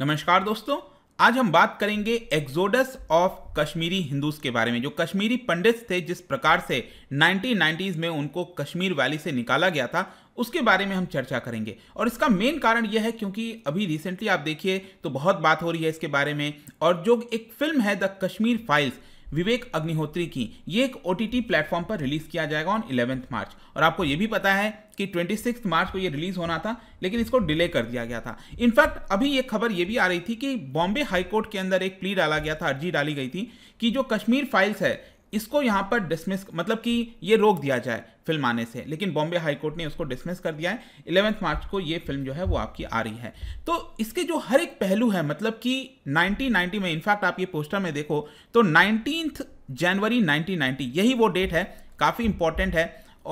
नमस्कार दोस्तों आज हम बात करेंगे एक्जोडस ऑफ कश्मीरी हिंदूज के बारे में जो कश्मीरी पंडित थे जिस प्रकार से 1990s में उनको कश्मीर वैली से निकाला गया था उसके बारे में हम चर्चा करेंगे और इसका मेन कारण यह है क्योंकि अभी रिसेंटली आप देखिए तो बहुत बात हो रही है इसके बारे में और जो एक फिल्म है द कश्मीर फाइल्स विवेक अग्निहोत्री की ये एक ओ प्लेटफॉर्म पर रिलीज किया जाएगा ऑन इलेवेंथ मार्च और आपको ये भी पता है कि 26 मार्च को ये रिलीज होना था लेकिन इसको डिले कर दिया गया था इनफैक्ट अभी ये खबर ये भी आ रही थी कि बॉम्बे हाईकोर्ट के अंदर एक प्ली डाला गया था अर्जी डाली गई थी कि जो कश्मीर फाइल्स है इसको यहाँ पर डिसमिस मतलब कि ये रोक दिया जाए फिल्म आने से लेकिन बॉम्बे हाईकोर्ट ने उसको डिसमिस कर दिया है इलेवेंथ मार्च को ये फिल्म जो है वो आपकी आ रही है तो इसके जो हर एक पहलू है मतलब कि 1990 में इनफैक्ट आप ये पोस्टर में देखो तो नाइनटीन जनवरी 1990 यही वो डेट है काफ़ी इंपॉर्टेंट है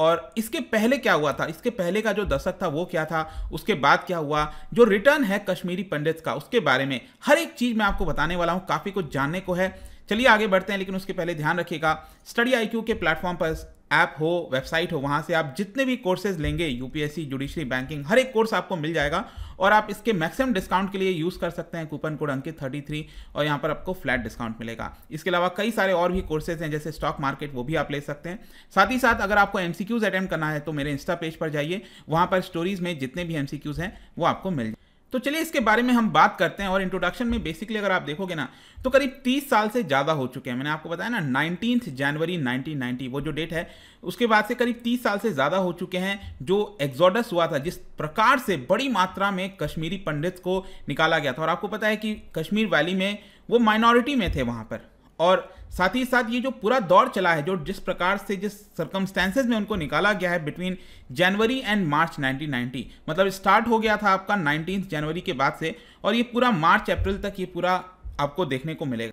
और इसके पहले क्या हुआ था इसके पहले का जो दशक था वो क्या था उसके बाद क्या हुआ जो रिटर्न है कश्मीरी पंडित का उसके बारे में हर एक चीज़ मैं आपको बताने वाला हूँ काफ़ी कुछ जानने को है चलिए आगे बढ़ते हैं लेकिन उसके पहले ध्यान रखिएगा स्टडी आई के प्लेटफॉर्म पर ऐप हो वेबसाइट हो वहाँ से आप जितने भी कोर्सेज लेंगे यूपीएससी जुडिशरी बैंकिंग हर एक कोर्स आपको मिल जाएगा और आप इसके मैक्सिमम डिस्काउंट के लिए यूज़ कर सकते हैं coupon code Ankit thirty three और यहाँ पर आपको फ्लैट डिस्काउंट मिलेगा इसके अलावा कई सारे और भी कोर्सेज हैं जैसे स्टॉक मार्केट वो भी आप ले सकते हैं साथ ही साथ अगर आपको एम अटेम्प्ट करना है तो मेरे इंस्टा पेज पर जाइए वहाँ पर स्टोरीज में जितने भी एम हैं वो आपको मिल जाए तो चलिए इसके बारे में हम बात करते हैं और इंट्रोडक्शन में बेसिकली अगर आप देखोगे ना तो करीब 30 साल से ज़्यादा हो चुके हैं मैंने आपको बताया ना नाइनटीन जनवरी 1990 वो जो डेट है उसके बाद से करीब 30 साल से ज़्यादा हो चुके हैं जो एग्जॉडस हुआ था जिस प्रकार से बड़ी मात्रा में कश्मीरी पंडित को निकाला गया था और आपको पता है कि कश्मीर वैली में वो माइनॉरिटी में थे वहाँ पर और साथ ही साथ ये जो पूरा दौर चला है जो जिस प्रकार से जिस सर्कमस्टेंसेज में उनको निकाला गया है बिटवीन जनवरी एंड मार्च 1990 मतलब स्टार्ट हो गया था आपका नाइनटीन जनवरी के बाद से और ये पूरा मार्च अप्रैल तक ये पूरा आपको देखने को मिलेगा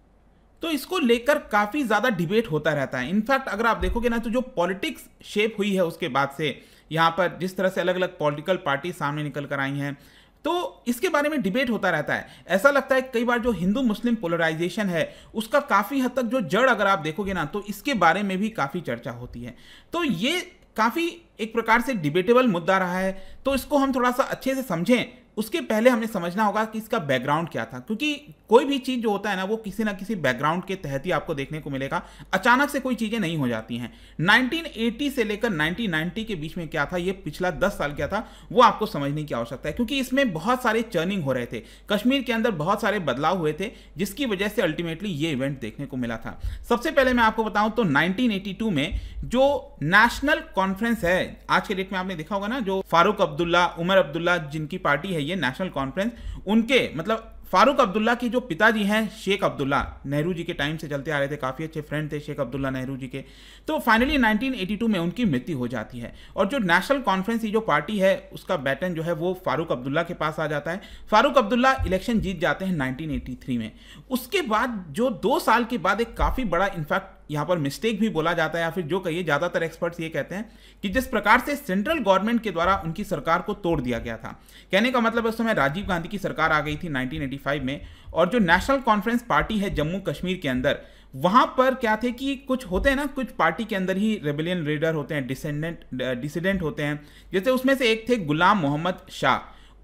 तो इसको लेकर काफ़ी ज़्यादा डिबेट होता रहता है इनफैक्ट अगर आप देखोगे ना तो जो पॉलिटिक्स शेप हुई है उसके बाद से यहाँ पर जिस तरह से अलग अलग पॉलिटिकल पार्टी सामने निकल कर आई हैं तो इसके बारे में डिबेट होता रहता है ऐसा लगता है कई बार जो हिंदू मुस्लिम पोलराइजेशन है उसका काफ़ी हद तक जो जड़ अगर आप देखोगे ना तो इसके बारे में भी काफ़ी चर्चा होती है तो ये काफ़ी एक प्रकार से डिबेटेबल मुद्दा रहा है तो इसको हम थोड़ा सा अच्छे से समझें उसके पहले हमें समझना होगा कि इसका बैकग्राउंड क्या था क्योंकि कोई भी चीज़ जो होता है ना वो किसी ना किसी बैकग्राउंड के तहत ही आपको देखने को मिलेगा अचानक से कोई चीज़ें नहीं हो जाती हैं 1980 से लेकर 1990 के बीच में क्या था ये पिछला 10 साल क्या था वो आपको समझने की आवश्यकता है क्योंकि इसमें बहुत सारे चर्निंग हो रहे थे कश्मीर के अंदर बहुत सारे बदलाव हुए थे जिसकी वजह से अल्टीमेटली ये इवेंट देखने को मिला था सबसे पहले मैं आपको बताऊँ तो नाइनटीन में जो नेशनल कॉन्फ्रेंस है है आज के डेट में आपने देखा होगा ना जो फारूक अब्दुल्ला उमर अब्दुल्ला जिनकी पार्टी है ये नेशनल कॉन्फ्रेंस उनके मतलब फारूक अब्दुल्ला के जो पिताजी हैं शेख अब्दुल्ला नेहरू जी के टाइम से चलते आ रहे थे काफ़ी अच्छे फ्रेंड थे शेख अब्दुल्ला नेहरू जी के तो फाइनली 1982 में उनकी मृत्यु हो जाती है और जो नेशनल कॉन्फ्रेंस की जो पार्टी है उसका बैटन जो है वो फारूक अब्दुल्ला के पास आ जाता है फारूक अब्दुल्ला इलेक्शन जीत जाते हैं नाइनटीन में उसके बाद जो दो साल के बाद एक काफ़ी बड़ा इनफैक्ट यहाँ पर मिस्टेक भी बोला जाता है या फिर जो कहिए ज़्यादातर एक्सपर्ट्स ये कहते हैं कि जिस प्रकार से सेंट्रल गवर्नमेंट के द्वारा उनकी सरकार को तोड़ दिया गया था कहने का मतलब उस समय राजीव गांधी की सरकार आ गई थी 1985 में और जो नेशनल कॉन्फ्रेंस पार्टी है जम्मू कश्मीर के अंदर वहाँ पर क्या थे कि कुछ होते हैं ना कुछ पार्टी के अंदर ही रेबिलियन लीडर होते हैं डिसेंडेंट डिसिडेंट होते हैं जैसे उसमें से एक थे गुलाम मोहम्मद शाह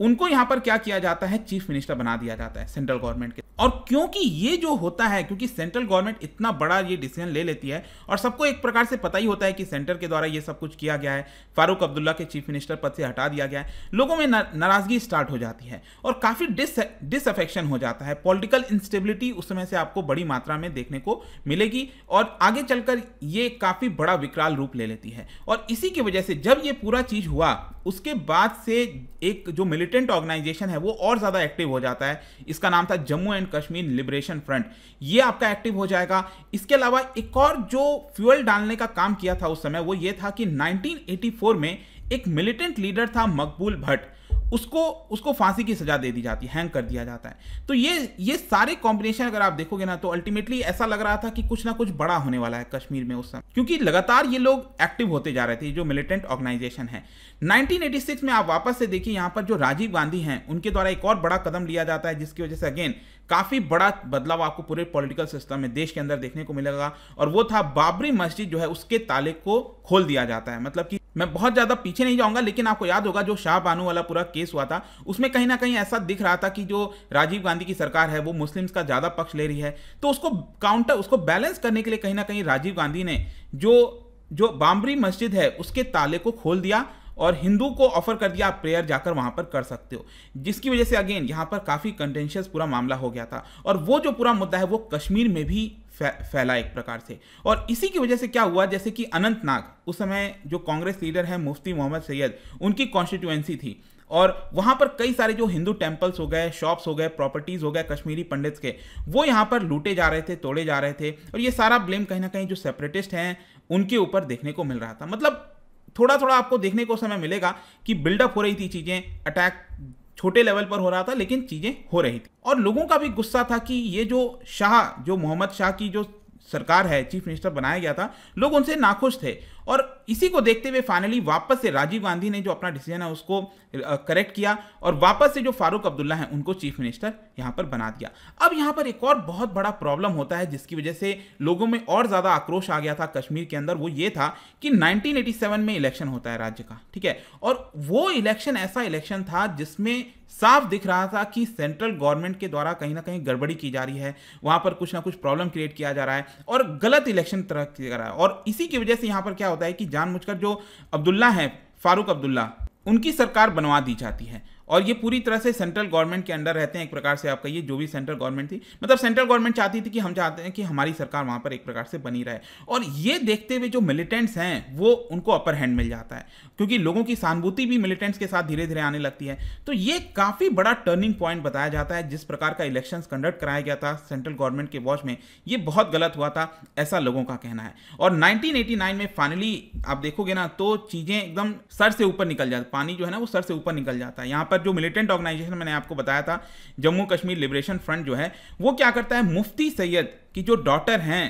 उनको यहां पर क्या किया जाता है चीफ मिनिस्टर बना दिया जाता है सेंट्रल गवर्नमेंट के और क्योंकि ये जो होता है क्योंकि सेंट्रल गवर्नमेंट इतना बड़ा ये डिसीजन ले लेती है और सबको एक प्रकार से पता ही होता है कि सेंटर के द्वारा ये सब कुछ किया गया है फारूक अब्दुल्ला के चीफ मिनिस्टर पद से हटा दिया गया है लोगों में नाराजगी स्टार्ट हो जाती है और काफ़ी डिस डिसअफेक्शन हो जाता है पॉलिटिकल इंस्टेबिलिटी उस समय से आपको बड़ी मात्रा में देखने को मिलेगी और आगे चलकर ये काफ़ी बड़ा विकराल रूप ले लेती है और इसी की वजह से जब ये पूरा चीज़ हुआ उसके बाद से एक जो मिलिट्री मिलिटेंट ऑर्गेनाइजेशन है वो और ज़्यादा एक्टिव हो जाता है इसका नाम था Jammu and Kashmir liberation front ये आपका एक्टिव हो जाएगा इसके अलावा एक और जो फ्यूअल डालने का काम किया था उस समय वो ये था कि 1984 में एक मिलिटेंट लीडर था मकबूल भट्ट उसको उसको फांसी की सजा दे दी जाती है हैंग कर दिया जाता है तो ये ये सारे कॉम्बिनेशन अगर आप देखोगे ना तो अल्टीमेटली ऐसा लग रहा था कि कुछ ना कुछ बड़ा होने वाला है कश्मीर में उस समय क्योंकि लगातार ये लोग एक्टिव होते जा रहे थे जो मिलिटेंट ऑर्गेनाइजेशन है 1986 में आप वापस से देखिए यहाँ पर जो राजीव गांधी हैं उनके द्वारा एक और बड़ा कदम लिया जाता है जिसकी वजह से अगेन काफ़ी बड़ा बदलाव आपको पूरे पॉलिटिकल सिस्टम में देश के अंदर देखने को मिलेगा और वो था बाबरी मस्जिद जो है उसके ताले को खोल दिया जाता है मतलब कि मैं बहुत ज़्यादा पीछे नहीं जाऊंगा लेकिन आपको याद होगा जो शाह बानू वाला पूरा केस हुआ था उसमें कहीं ना कहीं ऐसा दिख रहा था कि जो राजीव गांधी की सरकार है वो मुस्लिम्स का ज़्यादा पक्ष ले रही है तो उसको काउंटर उसको बैलेंस करने के लिए कहीं ना कहीं राजीव गांधी ने जो जो बाम्बरी मस्जिद है उसके ताले को खोल दिया और हिंदू को ऑफर कर दिया आप प्रेयर जाकर वहाँ पर कर सकते हो जिसकी वजह से अगेन यहाँ पर काफ़ी कंटेंशियस पूरा मामला हो गया था और वो जो पूरा मुद्दा है वो कश्मीर में भी फैला एक प्रकार से और इसी की वजह से क्या हुआ जैसे कि अनंतनाग उस समय जो कांग्रेस लीडर है मुफ्ती मोहम्मद सैयद उनकी कॉन्स्टिट्यूएंसी थी और वहाँ पर कई सारे जो हिंदू टेम्पल्स हो गए शॉप्स हो गए प्रॉपर्टीज़ हो गए कश्मीरी पंडित्स के वो यहाँ पर लूटे जा रहे थे तोड़े जा रहे थे और ये सारा ब्लेम कहीं ना कहीं जो सेपरेटिस्ट हैं उनके ऊपर देखने को मिल रहा था मतलब थोड़ा थोड़ा आपको देखने को समय मिलेगा कि बिल्डअप हो रही थी चीज़ें अटैक छोटे लेवल पर हो रहा था लेकिन चीज़ें हो रही थी और लोगों का भी गुस्सा था कि ये जो शाह जो मोहम्मद शाह की जो सरकार है चीफ मिनिस्टर बनाया गया था लोग उनसे नाखुश थे और इसी को देखते हुए फाइनली वापस से राजीव गांधी ने जो अपना डिसीजन है उसको करेक्ट किया और वापस से जो फारूक अब्दुल्ला है उनको चीफ मिनिस्टर यहां पर बना दिया अब यहां पर एक और बहुत बड़ा प्रॉब्लम होता है जिसकी वजह से लोगों में और ज़्यादा आक्रोश आ गया था कश्मीर के अंदर वो ये था कि 1987 में इलेक्शन होता है राज्य का ठीक है और वो इलेक्शन ऐसा इलेक्शन था जिसमें साफ दिख रहा था कि सेंट्रल गवर्नमेंट के द्वारा कहीं ना कहीं गड़बड़ी की जा रही है वहां पर कुछ ना कुछ प्रॉब्लम क्रिएट किया जा रहा है और गलत इलेक्शन तरह किया जा रहा है और इसी की वजह से यहां पर क्या होता होता है कि जानबूझकर जो अब्दुल्ला है फारूक अब्दुल्ला उनकी सरकार बनवा दी जाती है और ये पूरी तरह से सेंट्रल गवर्नमेंट के अंडर रहते हैं एक प्रकार से आप कहिए जो भी सेंट्रल गवर्नमेंट थी मतलब सेंट्रल गवर्नमेंट चाहती थी कि हम चाहते हैं कि हमारी सरकार वहाँ पर एक प्रकार से बनी रहे और ये देखते हुए जो मिलिटेंट्स हैं वो उनको अपर हैंड मिल जाता है क्योंकि लोगों की सहानुभूति भी मिलिटेंट्स के साथ धीरे धीरे आने लगती है तो ये काफ़ी बड़ा टर्निंग पॉइंट बताया जाता है जिस प्रकार का इलेक्शन कंडक्ट कराया गया था सेंट्रल गवर्नमेंट के वॉच में ये बहुत गलत हुआ था ऐसा लोगों का कहना है और नाइनटीन में फाइनली आप देखोगे ना तो चीज़ें एकदम सर से ऊपर निकल जाती पानी जो है ना वो सर से ऊपर निकल जाता है यहाँ पर बाद जो मिलिटेंट ऑर्गेनाइजेशन मैंने आपको बताया था जम्मू कश्मीर लिबरेशन फ्रंट जो है वो क्या करता है मुफ्ती सैयद की जो डॉटर हैं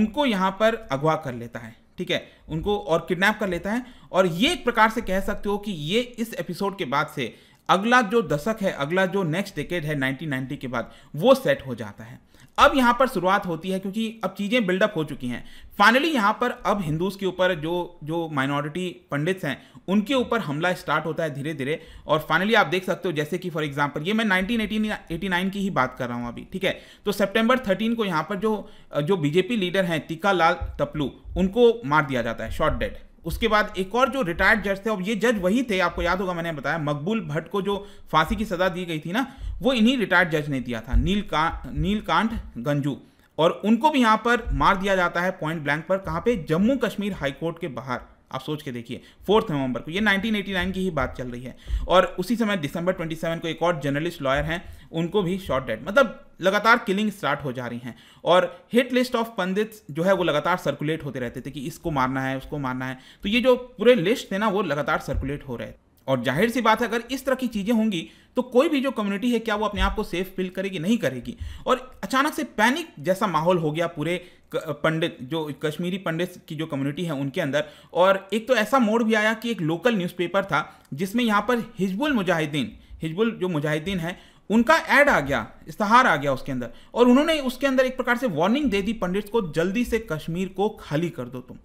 उनको यहाँ पर अगवा कर लेता है ठीक है उनको और किडनैप कर लेता है और ये एक प्रकार से कह सकते हो कि ये इस एपिसोड के बाद से अगला जो दशक है अगला जो नेक्स्ट डेकेड है 1990 के बाद वो सेट हो जाता है अब यहाँ पर शुरुआत होती है क्योंकि अब चीज़ें बिल्डअप हो चुकी हैं फाइनली यहाँ पर अब हिंदूज़ के ऊपर जो जो माइनॉरिटी पंडित्स हैं उनके ऊपर हमला स्टार्ट होता है धीरे धीरे और फाइनली आप देख सकते हो जैसे कि फॉर एग्जांपल ये मैं 1989 की ही बात कर रहा हूँ अभी ठीक है तो सेप्टेंबर थर्टीन को यहाँ पर जो जो बीजेपी लीडर हैं टीका लाल तपलू उनको मार दिया जाता है शॉर्ट डेड उसके बाद एक और जो रिटायर्ड जज थे अब ये जज वही थे आपको याद होगा मैंने बताया मकबूल भट्ट को जो फांसी की सज़ा दी गई थी ना वो इन्हीं रिटायर्ड जज ने दिया था नीलका नीलकांठ गंजू और उनको भी यहाँ पर मार दिया जाता है पॉइंट ब्लैंक पर कहाँ पे जम्मू कश्मीर हाईकोर्ट के बाहर आप सोच के देखिए फोर्थ नवंबर को ये 1989 की ही बात चल रही है और उसी समय दिसंबर 27 को एक और जर्नलिस्ट लॉयर हैं उनको भी शॉर्ट डेड मतलब लगातार किलिंग स्टार्ट हो जा रही हैं और हिट लिस्ट ऑफ पंडित जो है वो लगातार सर्कुलेट होते रहते थे कि इसको मारना है उसको मारना है तो ये जो पूरे लिस्ट थे ना वो लगातार सर्कुलेट हो रहे थे और जाहिर सी बात है अगर इस तरह की चीज़ें होंगी तो कोई भी जो कम्युनिटी है क्या वो अपने आप को सेफ फील करेगी नहीं करेगी और अचानक से पैनिक जैसा माहौल हो गया पूरे पंडित जो कश्मीरी पंडित की जो कम्युनिटी है उनके अंदर और एक तो ऐसा मोड़ भी आया कि एक लोकल न्यूज़पेपर था जिसमें यहाँ पर हिजबुल मुजाहिदीन हिजबुल जो मुजाहिदीन है उनका ऐड आ गया इश्तहार आ गया उसके अंदर और उन्होंने उसके अंदर एक प्रकार से वार्निंग दे दी पंडित को जल्दी से कश्मीर को खाली कर दो तुम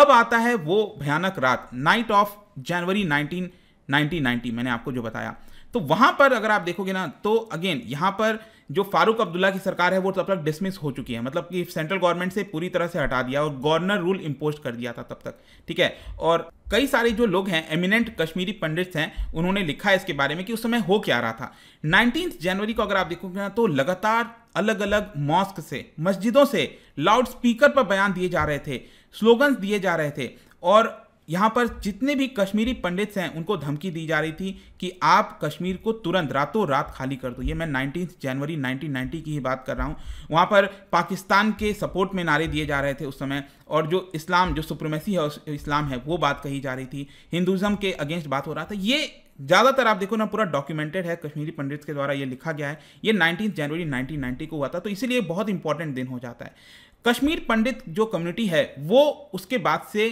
अब आता है वो भयानक रात night of January nineteen nineteen मैंने आपको जो बताया तो वहां पर अगर आप देखोगे ना तो अगेन यहां पर जो फारूक अब्दुल्ला की सरकार है वो तब तो तक डिसमिस हो चुकी है मतलब कि सेंट्रल गवर्नमेंट से पूरी तरह से हटा दिया और गवर्नर रूल इम्पोज कर दिया था तब तक ठीक है और कई सारे जो लोग हैं एमिनेंट कश्मीरी पंडित्स हैं उन्होंने लिखा है इसके बारे में कि उस समय हो क्या रहा था नाइनटीन जनवरी को अगर आप देखोगे ना तो लगातार अलग अलग मॉस्क से मस्जिदों से लाउड स्पीकर पर बयान दिए जा रहे थे स्लोगन्स दिए जा रहे थे और यहाँ पर जितने भी कश्मीरी पंडित हैं उनको धमकी दी जा रही थी कि आप कश्मीर को तुरंत रातों रात खाली कर दो ये मैं नाइनटीन जनवरी 1990 की ही बात कर रहा हूँ वहाँ पर पाकिस्तान के सपोर्ट में नारे दिए जा रहे थे उस समय और जो इस्लाम जो सुप्रमेसी है इस्लाम है वो बात कही जा रही थी हिंदुज़म के अगेंस्ट बात हो रहा था ये ज़्यादातर आप देखो ना पूरा डॉक्यूमेंटेड है कश्मीरी पंडित के द्वारा ये लिखा गया है ये नाइनटीन जनवरी नाइनटीन को हुआ था तो इसीलिए बहुत इंपॉर्टेंट दिन हो जाता है कश्मीर पंडित जो कम्युनिटी है वो उसके बाद से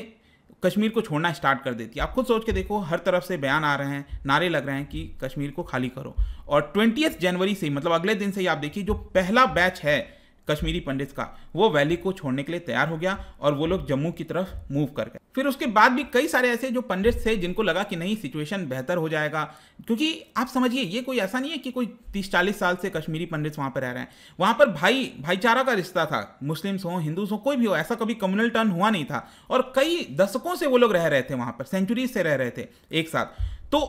कश्मीर को छोड़ना स्टार्ट कर देती है आप खुद सोच के देखो हर तरफ से बयान आ रहे हैं नारे लग रहे हैं कि कश्मीर को खाली करो और ट्वेंटी जनवरी से मतलब अगले दिन से ही आप देखिए जो पहला बैच है कश्मीरी पंडित का वो वैली को छोड़ने के लिए तैयार हो गया और वो लोग जम्मू की तरफ मूव कर गए फिर उसके बाद भी कई सारे ऐसे जो पंडित थे जिनको लगा कि नहीं सिचुएशन बेहतर हो जाएगा क्योंकि आप समझिए ये कोई ऐसा नहीं है कि कोई तीस चालीस साल से कश्मीरी पंडित वहाँ पर रह रहे हैं वहाँ पर भाई भाईचारा का रिश्ता था मुस्लिम्स हों हिंदूज हों कोई भी हो ऐसा कभी कम्युनल टर्न हुआ नहीं था और कई दशकों से वो लोग रह रहे थे वहाँ पर सेंचुरी से रह रहे थे एक साथ तो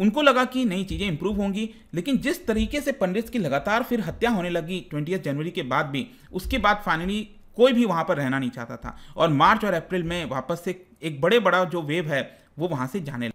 उनको लगा कि नई चीज़ें इंप्रूव होंगी लेकिन जिस तरीके से पंडित की लगातार फिर हत्या होने लगी ट्वेंटी जनवरी के बाद भी उसके बाद फाइनली कोई भी वहाँ पर रहना नहीं चाहता था और मार्च और अप्रैल में वापस से एक बड़े बड़ा जो वेव है वो वहाँ से जाने लगा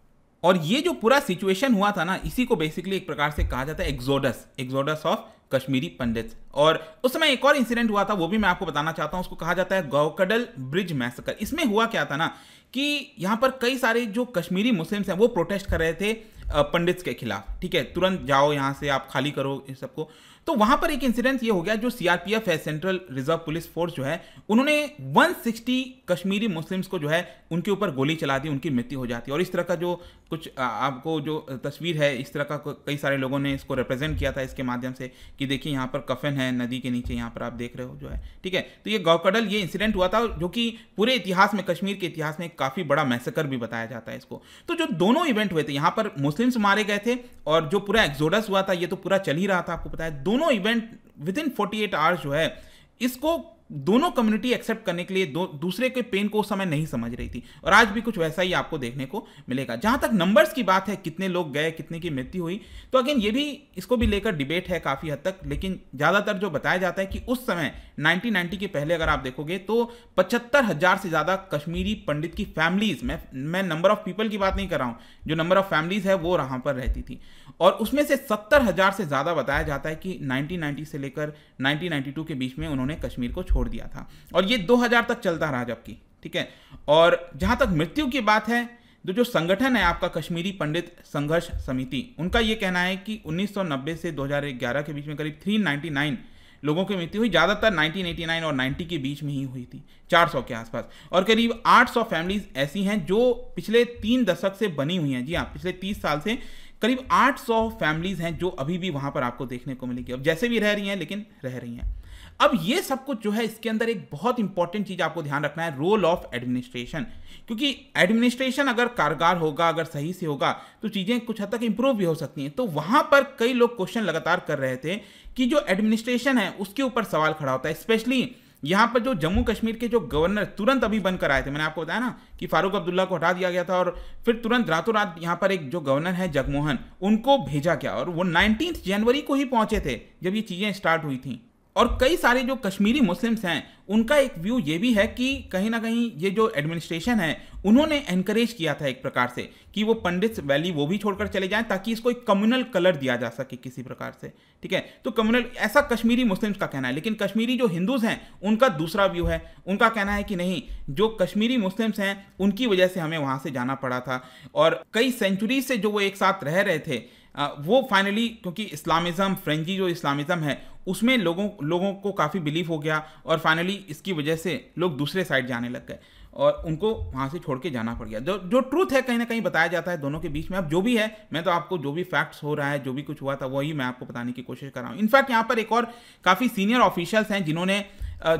और ये जो पूरा सिचुएशन हुआ था ना इसी को बेसिकली एक प्रकार से कहा जाता है exodus exodus of Kashmiri Pandit और उस समय एक और इंसिडेंट हुआ था वो भी मैं आपको बताना चाहता हूँ उसको कहा जाता है गौकडल ब्रिज मैसकर इसमें हुआ क्या था ना कि यहाँ पर कई सारे जो कश्मीरी मुस्लिम्स हैं वो प्रोटेस्ट कर रहे थे पंडित के खिलाफ ठीक है तुरंत जाओ यहाँ से आप खाली करो इन सबको तो वहाँ पर एक इंसिडेंस ये हो गया जो सीआरपीएफ है सेंट्रल रिजर्व पुलिस फोर्स जो है उन्होंने 160 कश्मीरी मुस्लिम्स को जो है उनके ऊपर गोली चला दी उनकी मृत्यु हो जाती है और इस तरह का जो कुछ आपको जो तस्वीर है इस तरह का कई सारे लोगों ने इसको रिप्रेजेंट किया था इसके माध्यम से कि देखिए यहाँ पर कफन है नदी के नीचे यहाँ पर आप देख रहे हो जो है ठीक है तो ये गौकडल ये इंसिडेंट हुआ था जो कि पूरे इतिहास में कश्मीर के इतिहास में काफ़ी बड़ा मैसेकर भी बताया जाता है इसको तो जो दोनों इवेंट हुए थे यहाँ पर मुस्लिम्स मारे गए थे और जो पूरा एक्जोडस हुआ था ये तो पूरा चल ही रहा था आपको पता है दोनों event within forty hours जो है इसको दोनों कम्युनिटी एक्सेप्ट करने के लिए दो दूसरे के पेन को उस समय नहीं समझ रही थी और आज भी कुछ वैसा ही आपको देखने को मिलेगा जहां तक नंबर्स की बात है कितने लोग गए कितने की मृत्यु हुई तो अगेन ये भी इसको भी लेकर डिबेट है काफ़ी हद तक लेकिन ज़्यादातर जो बताया जाता है कि उस समय नाइनटीन के पहले अगर आप देखोगे तो पचहत्तर हज़ार से ज़्यादा कश्मीरी पंडित की फैमिलीज़ मैं मैं नंबर ऑफ पीपल की बात नहीं कर रहा हूँ जो नंबर ऑफ फैमिलीज़ है वो वहां पर रहती थी और उसमें से सत्तर हज़ार से ज़्यादा बताया जाता है कि नाइनटीन से लेकर नाइनटीन के बीच में उन्होंने कश्मीर को छोड़ छोड़ दिया था और ये 2000 तक चलता रहा जबकि ठीक है और जहां तक मृत्यु की बात है तो जो संगठन है आपका कश्मीरी पंडित संघर्ष समिति उनका ये कहना है कि 1990 से 2011 के बीच में करीब 399 लोगों की मृत्यु हुई ज़्यादातर 1989 और 90 के बीच में ही हुई थी 400 के आसपास और करीब 800 फैमिलीज ऐसी हैं जो पिछले तीन दशक से बनी हुई हैं जी हाँ पिछले 30 साल से करीब 800 फैमिलीज हैं जो अभी भी वहाँ पर आपको देखने को मिलेगी अब जैसे भी रह रही हैं लेकिन रह रही हैं अब ये सब कुछ जो है इसके अंदर एक बहुत इंपॉर्टेंट चीज आपको ध्यान रखना है रोल ऑफ एडमिनिस्ट्रेशन क्योंकि एडमिनिस्ट्रेशन अगर कारगर होगा अगर सही से होगा तो चीजें कुछ हद तक इंप्रूव भी हो सकती हैं तो वहां पर कई लोग क्वेश्चन लगातार कर रहे थे कि जो एडमिनिस्ट्रेशन है उसके ऊपर सवाल खड़ा होता है स्पेशली यहाँ पर जो जम्मू कश्मीर के जो गवर्नर तुरंत अभी बनकर आए थे मैंने आपको बताया ना कि फारूक अब्दुल्ला को हटा दिया गया था और फिर तुरंत रातों रात यहाँ पर एक जो गवर्नर है जगमोहन उनको भेजा गया और वो नाइनटीन जनवरी को ही पहुंचे थे जब ये चीज़ें स्टार्ट हुई थी और कई सारे जो कश्मीरी मुस्लिम्स हैं उनका एक व्यू ये भी है कि कहीं ना कहीं ये जो एडमिनिस्ट्रेशन है उन्होंने एनकरेज किया था एक प्रकार से कि वो पंडित वैली वो भी छोड़कर चले जाएं ताकि इसको एक कम्युनल कलर दिया जा सके किसी प्रकार से ठीक है तो कम्युनल ऐसा कश्मीरी मुस्लिम्स का कहना है लेकिन कश्मीरी जो हिंदूज हैं उनका दूसरा व्यू है उनका कहना है कि नहीं जो कश्मीरी मुस्लिम्स हैं उनकी वजह से हमें वहाँ से जाना पड़ा था और कई सेंचुरी से जो वो एक साथ रह रहे थे वो फाइनली क्योंकि इस्लामिज़म फ्रेंजी जो इस्लामिज़म है उसमें लोगों लोगों को काफ़ी बिलीव हो गया और फाइनली इसकी वजह से लोग दूसरे साइड जाने लग गए और उनको वहाँ से छोड़ के जाना पड़ गया जो जो ट्रूथ है कहीं ना कहीं बताया जाता है दोनों के बीच में अब जो भी है मैं तो आपको जो भी फैक्ट्स हो रहा है जो भी कुछ हुआ था वही मैं आपको बताने की कोशिश कर रहा हूँ इनफैक्ट यहाँ पर एक और काफ़ी सीनियर ऑफिशियल्स हैं जिन्होंने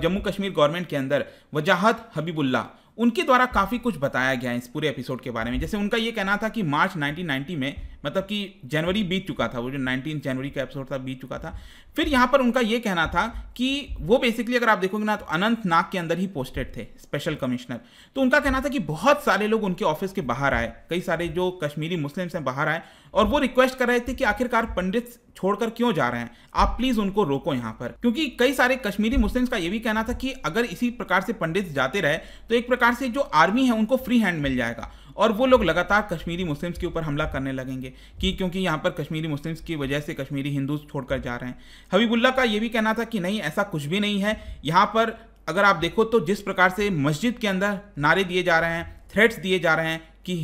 जम्मू कश्मीर गवर्नमेंट के अंदर वजाहत हबीबुल्ला उनके द्वारा काफ़ी कुछ बताया गया है इस पूरे एपिसोड के बारे में जैसे उनका ये कहना था कि मार्च 1990 में मतलब कि जनवरी बीत चुका था वो जो 19 जनवरी का एपिसोड था बीत चुका था फिर यहाँ पर उनका ये कहना था कि वो बेसिकली अगर आप देखोगे ना तो अनंतनाग के अंदर ही पोस्टेड थे स्पेशल कमिश्नर तो उनका कहना था कि बहुत सारे लोग उनके ऑफिस के बाहर आए कई सारे जो कश्मीरी मुस्लिम्स हैं बाहर आए और वो रिक्वेस्ट कर रहे थे कि आखिरकार पंडित छोड़कर क्यों जा रहे हैं आप प्लीज उनको रोको यहाँ पर क्योंकि कई सारे कश्मीरी मुस्लिम्स का ये भी कहना था कि अगर इसी प्रकार से पंडित जाते रहे तो एक प्रकार से जो आर्मी है उनको फ्री हैंड मिल जाएगा और वो लोग लगातार कश्मीरी मुस्लिम्स के ऊपर हमला करने लगेंगे कि क्योंकि यहाँ पर कश्मीरी मुस्लिम्स की वजह से कश्मीरी हिंदू छोड़कर जा रहे हैं हबीबुल्ला का ये भी कहना था कि नहीं ऐसा कुछ भी नहीं है यहाँ पर अगर आप देखो तो जिस प्रकार से मस्जिद के अंदर नारे दिए जा रहे हैं थ्रेट्स दिए जा रहे हैं कि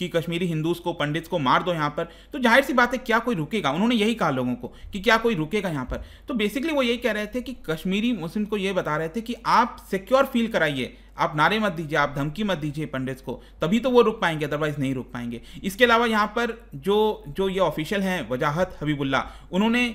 कि कश्मीरी हिंदूज को पंडित को मार दो यहाँ पर तो जाहिर सी बात है क्या कोई रुकेगा उन्होंने यही कहा लोगों को कि क्या कोई रुकेगा यहाँ पर तो बेसिकली वो यही कह रहे थे कि कश्मीरी मुस्लिम को ये बता रहे थे कि आप सिक्योर फील कराइए आप नारे मत दीजिए आप धमकी मत दीजिए पंडित को तभी तो वो रुक पाएंगे अदरवाइज नहीं रुक पाएंगे इसके अलावा यहाँ पर जो जो ये ऑफिशियल हैं वजाहत हबीबुल्ला उन्होंने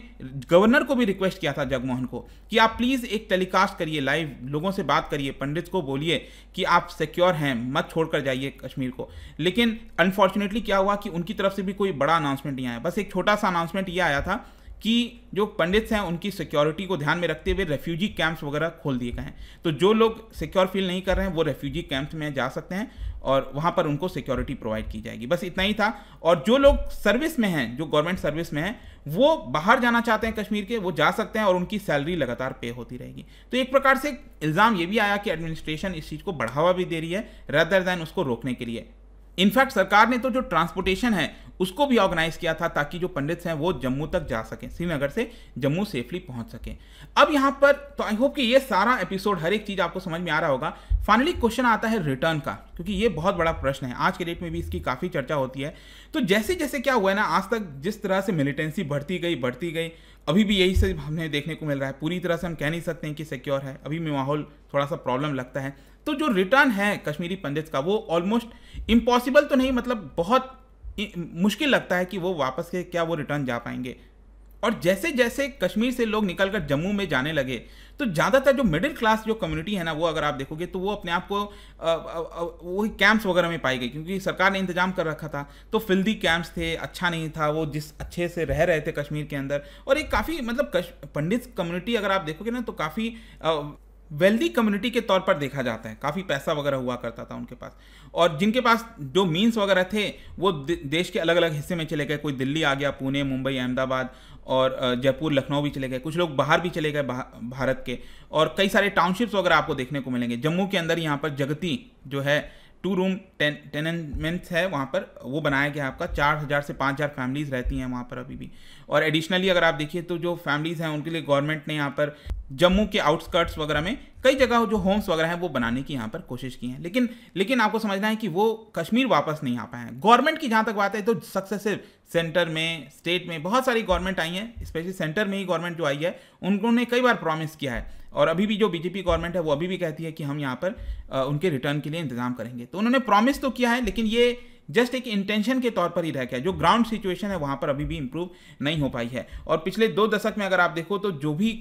गवर्नर को भी रिक्वेस्ट किया था जगमोहन को कि आप प्लीज़ एक टेलीकास्ट करिए लाइव लोगों से बात करिए पंडित को बोलिए कि आप सिक्योर हैं मत छोड़कर जाइए कश्मीर को लेकिन अनफॉर्चुनेटली क्या हुआ कि उनकी तरफ से भी कोई बड़ा अनाउंसमेंट नहीं आया बस एक छोटा सा अनाउंसमेंट ये आया था कि जो पंडित्स हैं उनकी सिक्योरिटी को ध्यान में रखते हुए रेफ्यूजी कैंप्स वगैरह खोल दिए गए हैं तो जो लोग सिक्योर फील नहीं कर रहे हैं वो रेफ्यूजी कैंप्स में जा सकते हैं और वहाँ पर उनको सिक्योरिटी प्रोवाइड की जाएगी बस इतना ही था और जो लोग सर्विस में हैं जो गवर्नमेंट सर्विस में हैं वो बाहर जाना चाहते हैं कश्मीर के वो जा सकते हैं और उनकी सैलरी लगातार पे होती रहेगी तो एक प्रकार से इल्ज़ाम ये भी आया कि एडमिनिस्ट्रेशन इस चीज़ को बढ़ावा भी दे रही है रदर दैन उसको रोकने के लिए इनफैक्ट सरकार ने तो जो ट्रांसपोर्टेशन है उसको भी ऑर्गेनाइज किया था ताकि जो पंडित हैं वो जम्मू तक जा सकें श्रीनगर से जम्मू सेफली पहुंच सकें अब यहाँ पर तो आई होप कि ये सारा एपिसोड हर एक चीज़ आपको समझ में आ रहा होगा फाइनली क्वेश्चन आता है रिटर्न का क्योंकि ये बहुत बड़ा प्रश्न है आज के डेट में भी इसकी काफ़ी चर्चा होती है तो जैसे जैसे क्या हुआ है ना आज तक जिस तरह से मिलिटेंसी बढ़ती गई बढ़ती गई अभी भी यही सब हमें देखने को मिल रहा है पूरी तरह से हम कह नहीं सकते हैं कि सिक्योर है अभी भी माहौल थोड़ा सा प्रॉब्लम लगता है तो जो रिटर्न है कश्मीरी पंडित का वो ऑलमोस्ट इम्पॉसिबल तो नहीं मतलब बहुत मुश्किल लगता है कि वो वापस के क्या वो रिटर्न जा पाएंगे और जैसे जैसे कश्मीर से लोग निकलकर जम्मू में जाने लगे तो ज़्यादातर जो मिडिल क्लास जो कम्युनिटी है ना वो अगर आप देखोगे तो वो अपने आप को वही कैंप्स वगैरह में पाई गई क्योंकि सरकार ने इंतजाम कर रखा था तो फिल्दी कैंप्स थे अच्छा नहीं था वो जिस अच्छे से रह रहे थे कश्मीर के अंदर और एक काफ़ी मतलब पंडित कम्युनिटी अगर आप देखोगे ना तो काफ़ी वेल्दी कम्युनिटी के तौर पर देखा जाता है काफ़ी पैसा वगैरह हुआ करता था उनके पास और जिनके पास जो मीन्स वगैरह थे वो देश के अलग अलग हिस्से में चले गए कोई दिल्ली आ गया पुणे मुंबई अहमदाबाद और जयपुर लखनऊ भी चले गए कुछ लोग बाहर भी चले गए भारत के और कई सारे टाउनशिप्स वगैरह आपको देखने को मिलेंगे जम्मू के अंदर यहाँ पर जगती जो है टू रूम टेन है वहाँ पर वो बनाया गया आपका चार हज़ार से पाँच हज़ार फैमिलीज़ रहती हैं वहाँ पर अभी भी और एडिशनली अगर आप देखिए तो जो फैमिलीज़ हैं उनके लिए गवर्नमेंट ने यहाँ पर जम्मू के आउटस्कर्ट्स वगैरह में कई जगह जो होम्स वगैरह हैं वो बनाने की यहाँ पर कोशिश की है लेकिन लेकिन आपको समझना है कि वो कश्मीर वापस नहीं आ पाए हैं गवर्नमेंट की जहाँ तक बात है तो सक्सेसिव सेंटर में स्टेट में बहुत सारी गवर्नमेंट आई हैं स्पेशली सेंटर में ही गवर्नमेंट जो आई है उन्होंने कई बार प्रॉमिस किया है और अभी भी जो बीजेपी गवर्नमेंट है वो अभी भी कहती है कि हम यहाँ पर आ, उनके रिटर्न के लिए इंतजाम करेंगे तो उन्होंने प्रॉमिस तो किया है लेकिन ये जस्ट एक इंटेंशन के तौर पर ही रह गया जो ग्राउंड सिचुएशन है वहाँ पर अभी भी इम्प्रूव नहीं हो पाई है और पिछले दो दशक में अगर आप देखो तो जो भी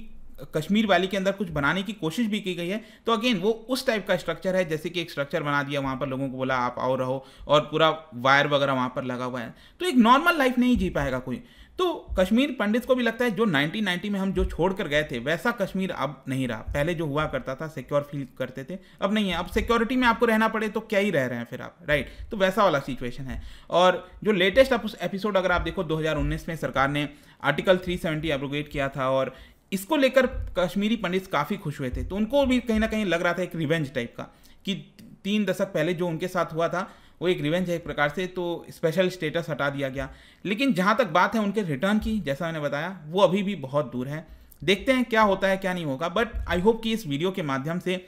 कश्मीर वैली के अंदर कुछ बनाने की कोशिश भी की गई है तो अगेन वो उस टाइप का स्ट्रक्चर है जैसे कि एक स्ट्रक्चर बना दिया वहाँ पर लोगों को बोला आप आओ रहो और पूरा वायर वगैरह वहाँ पर लगा हुआ है तो एक नॉर्मल लाइफ नहीं जी पाएगा कोई तो कश्मीर पंडित को भी लगता है जो 1990 में हम जो छोड़ कर गए थे वैसा कश्मीर अब नहीं रहा पहले जो हुआ करता था सिक्योर फील करते थे अब नहीं है अब सिक्योरिटी में आपको रहना पड़े तो क्या ही रह रहे हैं फिर आप राइट तो वैसा वाला सिचुएशन है और जो लेटेस्ट एपिसोड अगर आप देखो 2019 में सरकार ने आर्टिकल 370 सेवेंटी किया था और इसको लेकर कश्मीरी पंडित काफ़ी खुश हुए थे तो उनको भी कहीं ना कहीं लग रहा था एक रिवेंज टाइप का कि तीन दशक पहले जो उनके साथ हुआ था वो एक रिवेंज है एक प्रकार से तो स्पेशल स्टेटस हटा दिया गया लेकिन जहाँ तक बात है उनके रिटर्न की जैसा मैंने बताया वो अभी भी बहुत दूर है देखते हैं क्या होता है क्या नहीं होगा बट आई होप कि इस वीडियो के माध्यम से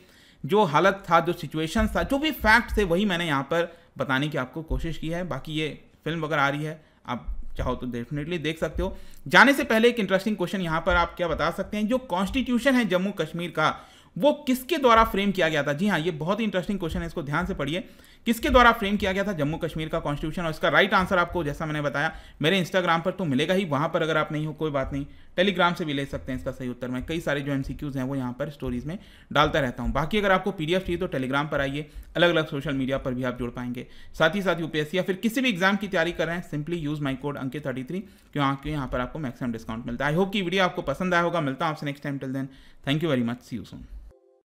जो हालत था जो सिचुएशन था जो भी फैक्ट थे वही मैंने यहाँ पर बताने की आपको कोशिश की है बाकी ये फिल्म अगर आ रही है आप चाहो तो डेफिनेटली देख सकते हो जाने से पहले एक इंटरेस्टिंग क्वेश्चन यहाँ पर आप क्या बता सकते हैं जो कॉन्स्टिट्यूशन है जम्मू कश्मीर का वो किसके द्वारा फ्रेम किया गया था जी हाँ ये बहुत ही इंटरेस्टिंग क्वेश्चन है इसको ध्यान से पढ़िए किसके द्वारा फ्रेम किया गया था जम्मू कश्मीर का कॉन्स्टिट्यूशन और इसका राइट आंसर आपको जैसा मैंने बताया मेरे इंस्टाग्राम पर तो मिलेगा ही वहाँ पर अगर आप नहीं हो कोई बात नहीं टेलीग्राम से भी ले सकते हैं इसका सही उत्तर मैं कई सारे जो एम हैं वो यहाँ पर स्टोरीज में डालता रहता हूँ बाकी अगर आपको पी चाहिए तो टेलीग्राम पर आइए अलग अलग सोशल मीडिया पर भी आप जुड़ पाएंगे साथ ही साथ यूपीएससी या फिर किसी भी एग्जाम की तैयारी कर रहे हैं simply use my code Ankit thirty three क्योंकि यहाँ पर आपको मैक्सिमम डिस्काउंट मिलता है आई होप की वीडियो आपको पसंद आया होगा मिलता हूँ आपसे next time till then thank you very much see you soon